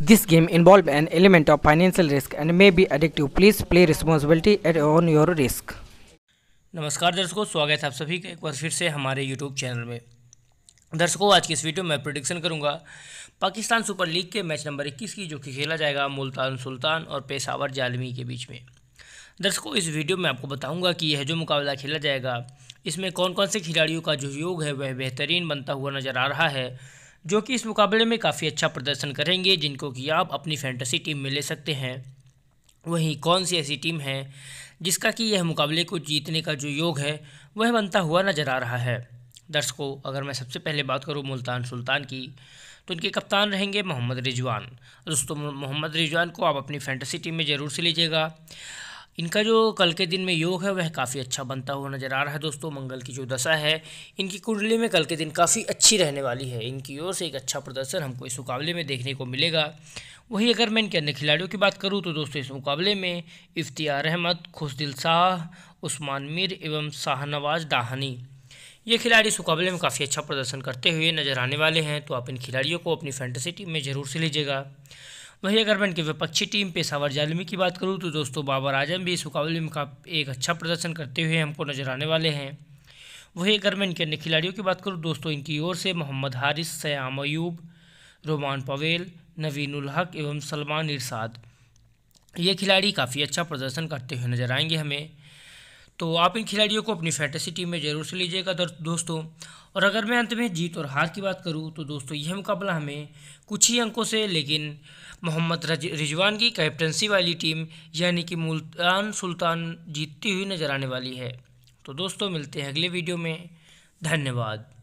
This game involves an element of financial risk and may be addictive. Please play responsibility at on your risk. नमस्कार दर्शकों स्वागत है आप सभी का एक बार फिर से हमारे YouTube चैनल में दर्शकों आज की इस वीडियो में प्रोडिक्शन करूंगा पाकिस्तान सुपर लीग के मैच नंबर 21 की जो कि खेला जाएगा मुल्तान सुल्तान और पेशावर जालमी के बीच में दर्शकों इस वीडियो में आपको बताऊंगा कि यह जो मुकाबला खेला जाएगा इसमें कौन कौन से खिलाड़ियों का जो योग है वह बेहतरीन बनता हुआ नज़र आ रहा है जो कि इस मुकाबले में काफ़ी अच्छा प्रदर्शन करेंगे जिनको कि आप अपनी फैंटेसी टीम में ले सकते हैं वहीं कौन सी ऐसी टीम है जिसका कि यह मुकाबले को जीतने का जो योग है वह बनता हुआ नज़र आ रहा है दर्शकों अगर मैं सबसे पहले बात करूँ मुल्तान सुल्तान की तो उनके कप्तान रहेंगे मोहम्मद रिजवान दोस्तों मोहम्मद रिजवान को आप अपनी फैंटेसी टीम में ज़रूर से लीजिएगा इनका जो कल के दिन में योग है वह काफ़ी अच्छा बनता हुआ नज़र आ रहा है दोस्तों मंगल की जो दशा है इनकी कुंडली में कल के दिन काफ़ी अच्छी रहने वाली है इनकी ओर से एक अच्छा प्रदर्शन हमको इस मुकाबले में देखने को मिलेगा वहीं अगर मैं इनके अन्य खिलाड़ियों की बात करूँ तो दोस्तों इस मुकाबले में इफ्तियार अहमद खुशदिल शाह उस्मान मीर एवं शाहनवाज डाहनी ये खिलाड़ी इस मुकाबले में काफ़ी अच्छा प्रदर्शन करते हुए नजर आने वाले हैं तो आप इन खिलाड़ियों को अपनी फैंटेसी टीम में ज़रूर से लीजिएगा वहीं अगर मैं इनके विपक्षी टीम पेशावर जालमी की बात करूँ तो दोस्तों बाबर आजम भी इस मुकाबले में एक अच्छा प्रदर्शन करते हुए हमको नजर आने वाले हैं वहीं अगर मैं इनके अन्य खिलाड़ियों की बात करूँ दोस्तों इनकी ओर से मोहम्मद हारिस सयाम अयूब रोमान पवेल नवीन उलहक एवं सलमान इरसाद ये खिलाड़ी काफ़ी अच्छा प्रदर्शन करते हुए नजर आएंगे हमें तो आप इन खिलाड़ियों को अपनी फैंटेसी टीम में जरूर से लीजिएगा दोस्तों और अगर मैं अंत में जीत और हार की बात करूं तो दोस्तों यह मुकाबला हमें कुछ ही अंकों से लेकिन मोहम्मद रिजवान की कैप्टनसी वाली टीम यानी कि मुल्तान सुल्तान जीतती हुई नज़र आने वाली है तो दोस्तों मिलते हैं अगले वीडियो में धन्यवाद